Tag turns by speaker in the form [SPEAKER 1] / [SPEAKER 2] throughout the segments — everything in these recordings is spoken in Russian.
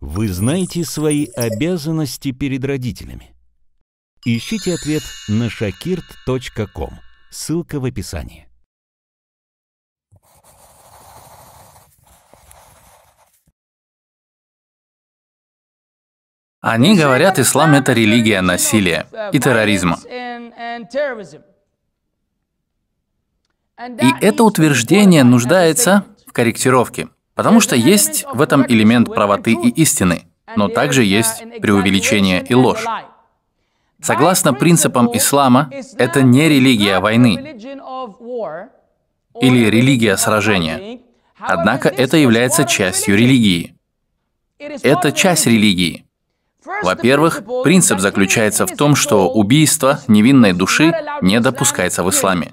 [SPEAKER 1] Вы знаете свои обязанности перед родителями. Ищите ответ на shakirt.com. Ссылка в описании. Они говорят, ислам — это религия насилия и терроризма. И это утверждение нуждается в корректировке – Потому что есть в этом элемент правоты и истины, но также есть преувеличение и ложь. Согласно принципам ислама, это не религия войны или религия сражения. Однако это является частью религии. Это часть религии. Во-первых, принцип заключается в том, что убийство невинной души не допускается в исламе.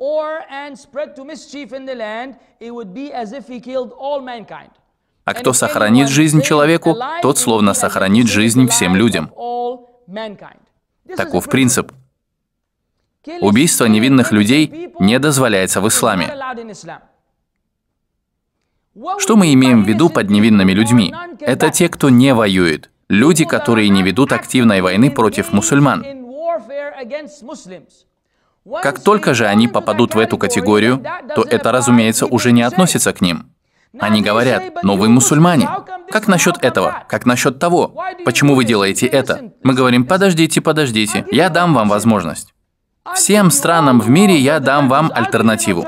[SPEAKER 1] А кто сохранит жизнь человеку, тот словно сохранит жизнь всем людям. Таков принцип. Убийство невинных людей не дозволяется в исламе. Что мы имеем в виду под невинными людьми? Это те, кто не воюет. Люди, которые не ведут активной войны против мусульман. Как только же они попадут в эту категорию, то это, разумеется, уже не относится к ним. Они говорят, но вы мусульмане. Как насчет этого? Как насчет того? Почему вы делаете это? Мы говорим, подождите, подождите, я дам вам возможность. Всем странам в мире я дам вам альтернативу.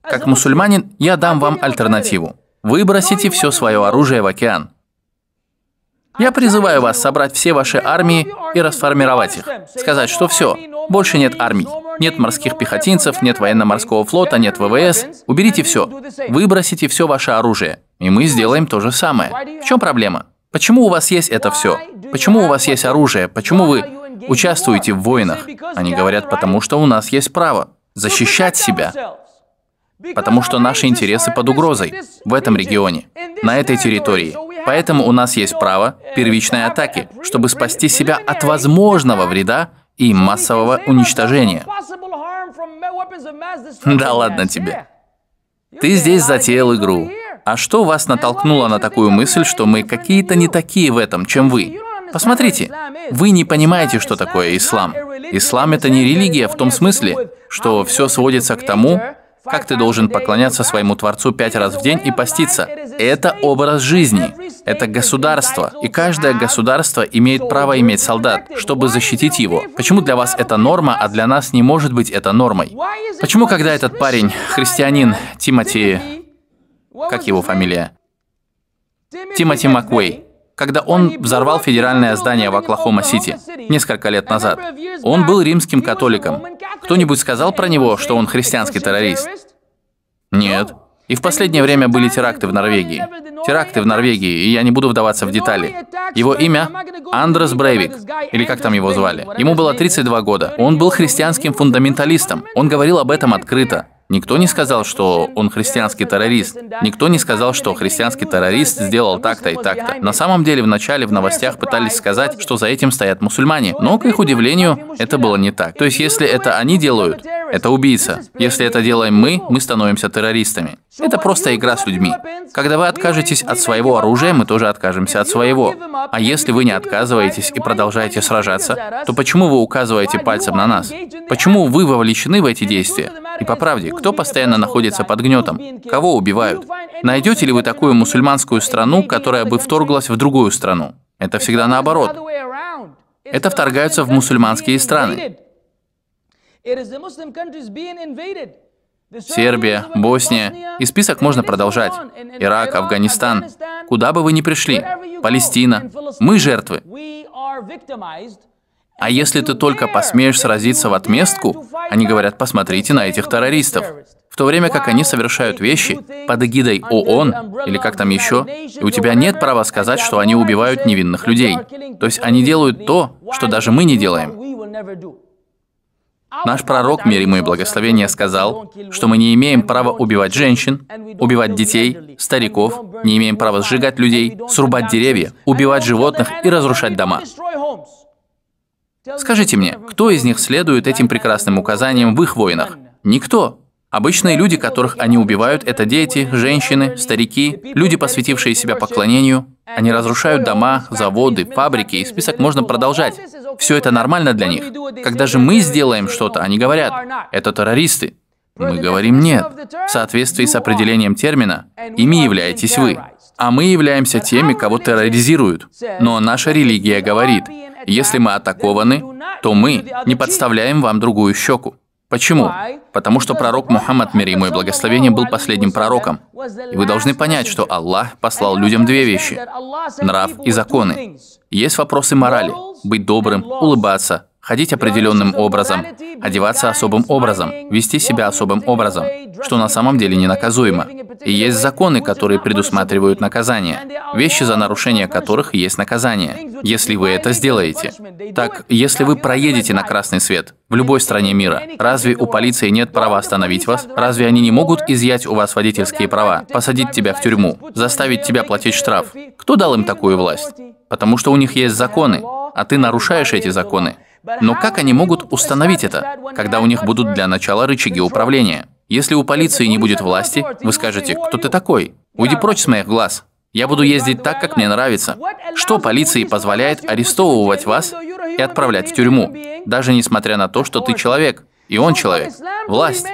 [SPEAKER 1] Как мусульманин, я дам вам альтернативу. Выбросите все свое оружие в океан. Я призываю вас собрать все ваши армии и расформировать их. Сказать, что все, больше нет армий. Нет морских пехотинцев, нет военно-морского флота, нет ВВС. Уберите все. Выбросите все ваше оружие. И мы сделаем то же самое. В чем проблема? Почему у вас есть это все? Почему у вас есть оружие? Почему вы участвуете в войнах? Они говорят, потому что у нас есть право защищать себя потому что наши интересы под угрозой в этом регионе, на этой территории. Поэтому у нас есть право первичной атаки, чтобы спасти себя от возможного вреда и массового уничтожения. Да ладно тебе. Ты здесь затеял игру. А что вас натолкнуло на такую мысль, что мы какие-то не такие в этом, чем вы? Посмотрите, вы не понимаете, что такое ислам. Ислам это не религия в том смысле, что все сводится к тому, как ты должен поклоняться своему Творцу пять раз в день и поститься? Это образ жизни. Это государство. И каждое государство имеет право иметь солдат, чтобы защитить его. Почему для вас это норма, а для нас не может быть это нормой? Почему, когда этот парень, христианин Тимати... Как его фамилия? Тимати Маквей когда он взорвал федеральное здание в Оклахома-Сити несколько лет назад. Он был римским католиком. Кто-нибудь сказал про него, что он христианский террорист? Нет. И в последнее время были теракты в Норвегии. Теракты в Норвегии, и я не буду вдаваться в детали. Его имя Андрес Брейвик, или как там его звали. Ему было 32 года. Он был христианским фундаменталистом. Он говорил об этом открыто. Никто не сказал, что он христианский террорист. Никто не сказал, что христианский террорист сделал так-то и так-то. На самом деле, вначале в новостях пытались сказать, что за этим стоят мусульмане. Но, к их удивлению, это было не так. То есть, если это они делают, это убийца. Если это делаем мы, мы становимся террористами. Это просто игра с людьми. Когда вы откажетесь от своего оружия, мы тоже откажемся от своего. А если вы не отказываетесь и продолжаете сражаться, то почему вы указываете пальцем на нас? Почему вы вовлечены в эти действия? И по правде, кто постоянно находится под гнетом? Кого убивают? Найдете ли вы такую мусульманскую страну, которая бы вторглась в другую страну? Это всегда наоборот. Это вторгаются в мусульманские страны. Сербия, Босния, и список можно продолжать. Ирак, Афганистан, куда бы вы ни пришли, Палестина. Мы жертвы. А если ты только посмеешь сразиться в отместку, они говорят, посмотрите на этих террористов. В то время как они совершают вещи под эгидой ООН или как там еще, и у тебя нет права сказать, что они убивают невинных людей. То есть они делают то, что даже мы не делаем. Наш пророк, мир ему и благословение, сказал, что мы не имеем права убивать женщин, убивать детей, стариков, не имеем права сжигать людей, срубать деревья, убивать животных и разрушать дома. Скажите мне, кто из них следует этим прекрасным указаниям в их войнах? Никто. Обычные люди, которых они убивают, это дети, женщины, старики, люди, посвятившие себя поклонению. Они разрушают дома, заводы, фабрики, и список можно продолжать. Все это нормально для них. Когда же мы сделаем что-то, они говорят, это террористы. Мы говорим нет. В соответствии с определением термина, ими являетесь вы а мы являемся теми, кого терроризируют. Но наша религия говорит, если мы атакованы, то мы не подставляем вам другую щеку. Почему? Потому что пророк Мухаммад, мир ему и благословение, был последним пророком. И вы должны понять, что Аллах послал людям две вещи – нрав и законы. Есть вопросы морали – быть добрым, улыбаться, ходить определенным образом, одеваться особым образом, вести себя особым образом, что на самом деле ненаказуемо. И есть законы, которые предусматривают наказание, вещи, за нарушение которых есть наказание, если вы это сделаете. Так, если вы проедете на красный свет в любой стране мира, разве у полиции нет права остановить вас? Разве они не могут изъять у вас водительские права, посадить тебя в тюрьму, заставить тебя платить штраф? Кто дал им такую власть? Потому что у них есть законы, а ты нарушаешь эти законы. Но как они могут установить это, когда у них будут для начала рычаги управления? Если у полиции не будет власти, вы скажете, кто ты такой? Уйди прочь с моих глаз. Я буду ездить так, как мне нравится. Что полиции позволяет арестовывать вас и отправлять в тюрьму, даже несмотря на то, что ты человек, и он человек? Власть.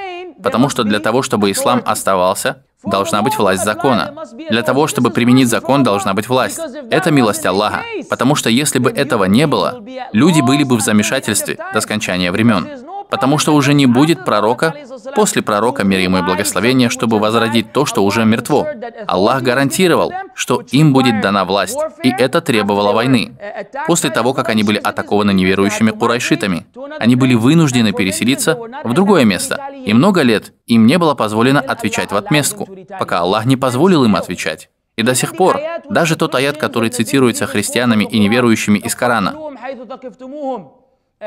[SPEAKER 1] Потому что для того, чтобы ислам оставался, должна быть власть закона. Для того, чтобы применить закон, должна быть власть. Это милость Аллаха. Потому что если бы этого не было, люди были бы в замешательстве до скончания времен потому что уже не будет пророка после пророка, мир ему и благословение, чтобы возродить то, что уже мертво. Аллах гарантировал, что им будет дана власть, и это требовало войны. После того, как они были атакованы неверующими курайшитами, они были вынуждены переселиться в другое место, и много лет им не было позволено отвечать в отместку, пока Аллах не позволил им отвечать. И до сих пор, даже тот аят, который цитируется христианами и неверующими из Корана,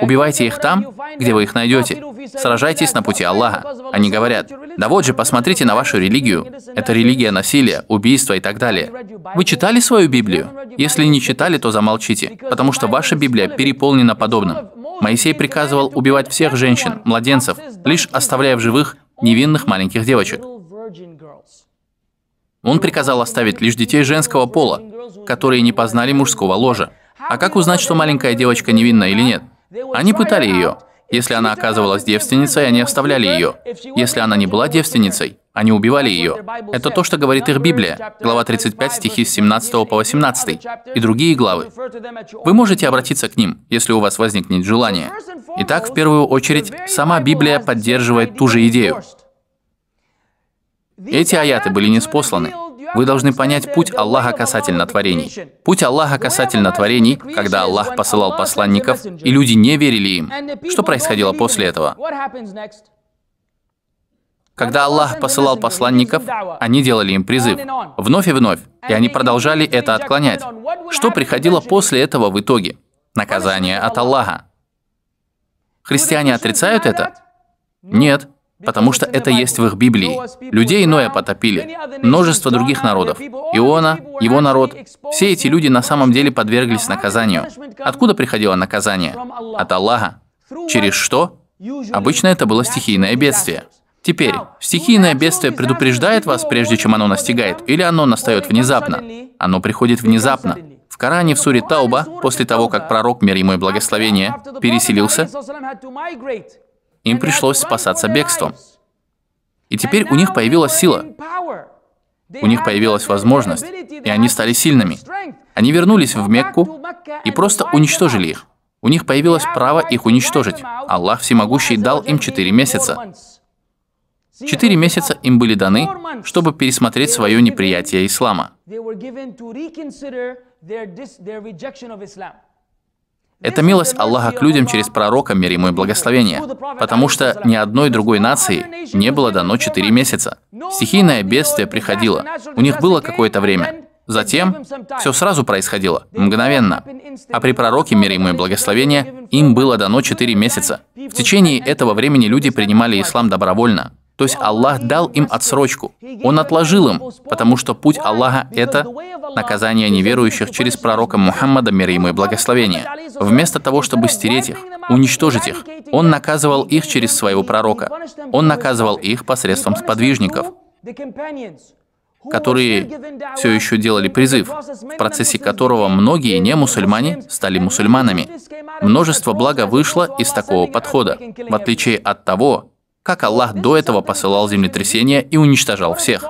[SPEAKER 1] Убивайте их там, где вы их найдете. Сражайтесь на пути Аллаха. Они говорят, да вот же, посмотрите на вашу религию. Это религия насилия, убийства и так далее. Вы читали свою Библию? Если не читали, то замолчите, потому что ваша Библия переполнена подобным. Моисей приказывал убивать всех женщин, младенцев, лишь оставляя в живых невинных маленьких девочек. Он приказал оставить лишь детей женского пола, которые не познали мужского ложа. А как узнать, что маленькая девочка невинна или нет? Они пытали ее. Если она оказывалась девственницей, они оставляли ее. Если она не была девственницей, они убивали ее. Это то, что говорит их Библия, глава 35, стихи с 17 по 18, и другие главы. Вы можете обратиться к ним, если у вас возникнет желание. Итак, в первую очередь, сама Библия поддерживает ту же идею. Эти аяты были неспосланы. Вы должны понять путь Аллаха касательно творений. Путь Аллаха касательно творений, когда Аллах посылал посланников, и люди не верили им. Что происходило после этого? Когда Аллах посылал посланников, они делали им призыв. Вновь и вновь. И они продолжали это отклонять. Что приходило после этого в итоге? Наказание от Аллаха. Христиане отрицают это? Нет потому что это есть в их Библии. Людей Ноя потопили, множество других народов. Иона, его народ, все эти люди на самом деле подверглись наказанию. Откуда приходило наказание? От Аллаха. Через что? Обычно это было стихийное бедствие. Теперь, стихийное бедствие предупреждает вас, прежде чем оно настигает, или оно настает внезапно? Оно приходит внезапно. В Коране, в суре Тауба, после того, как пророк, мир ему и благословение, переселился, им пришлось спасаться бегством. И теперь у них появилась сила. У них появилась возможность, и они стали сильными. Они вернулись в Мекку и просто уничтожили их. У них появилось право их уничтожить. Аллах Всемогущий дал им четыре месяца. Четыре месяца им были даны, чтобы пересмотреть свое неприятие ислама. Это милость Аллаха к людям через пророка, мир ему и благословение, потому что ни одной другой нации не было дано 4 месяца. Стихийное бедствие приходило, у них было какое-то время. Затем все сразу происходило, мгновенно. А при пророке, мир ему и благословение, им было дано 4 месяца. В течение этого времени люди принимали ислам добровольно. То есть Аллах дал им отсрочку. Он отложил им, потому что путь Аллаха — это наказание неверующих через пророка Мухаммада, мир ему и благословение. Вместо того, чтобы стереть их, уничтожить их, он наказывал их через своего пророка. Он наказывал их посредством сподвижников которые все еще делали призыв, в процессе которого многие не мусульмане стали мусульманами. Множество блага вышло из такого подхода, в отличие от того, как Аллах до этого посылал землетрясения и уничтожал всех.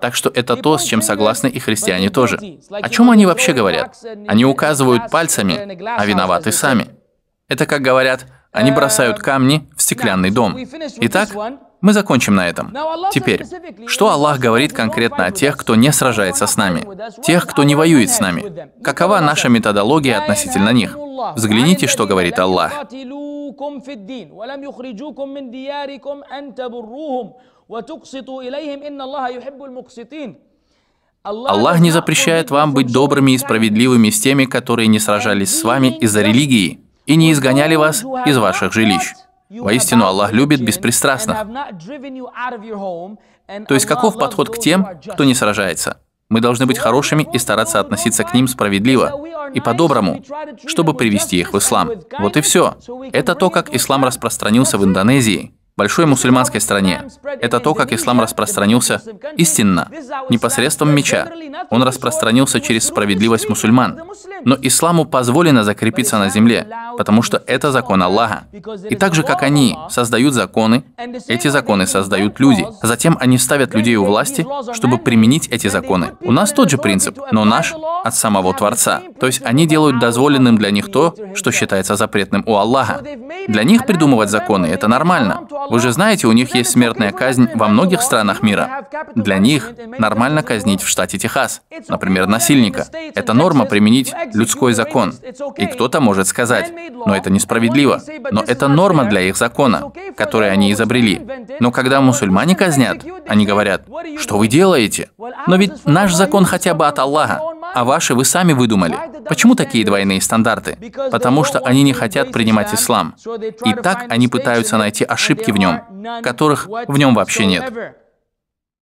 [SPEAKER 1] Так что это то, с чем согласны и христиане тоже. О чем они вообще говорят? Они указывают пальцами, а виноваты сами. Это как говорят, они бросают камни в стеклянный дом. Итак, мы закончим на этом. Теперь, что Аллах говорит конкретно о тех, кто не сражается с нами, тех, кто не воюет с нами? Какова наша методология относительно них? Взгляните, что говорит Аллах. Аллах не запрещает вам быть добрыми и справедливыми с теми, которые не сражались с вами из-за религии и не изгоняли вас из ваших жилищ. Воистину, Аллах любит беспристрастных. То есть каков подход к тем, кто не сражается? Мы должны быть хорошими и стараться относиться к ним справедливо и по-доброму, чтобы привести их в ислам. Вот и все. Это то, как ислам распространился в Индонезии большой мусульманской стране. Это то, как ислам распространился истинно, не посредством меча. Он распространился через справедливость мусульман. Но исламу позволено закрепиться на земле, потому что это закон Аллаха. И так же, как они создают законы, эти законы создают люди. Затем они ставят людей у власти, чтобы применить эти законы. У нас тот же принцип, но наш от самого Творца. То есть они делают дозволенным для них то, что считается запретным у Аллаха. Для них придумывать законы – это нормально. Вы же знаете, у них есть смертная казнь во многих странах мира. Для них нормально казнить в штате Техас, например, насильника. Это норма применить людской закон. И кто-то может сказать, но это несправедливо. Но это норма для их закона, который они изобрели. Но когда мусульмане казнят, они говорят, что вы делаете? Но ведь наш закон хотя бы от Аллаха а ваши вы сами выдумали. Почему такие двойные стандарты? Потому что они не хотят принимать ислам. И так они пытаются найти ошибки в нем, которых в нем вообще нет.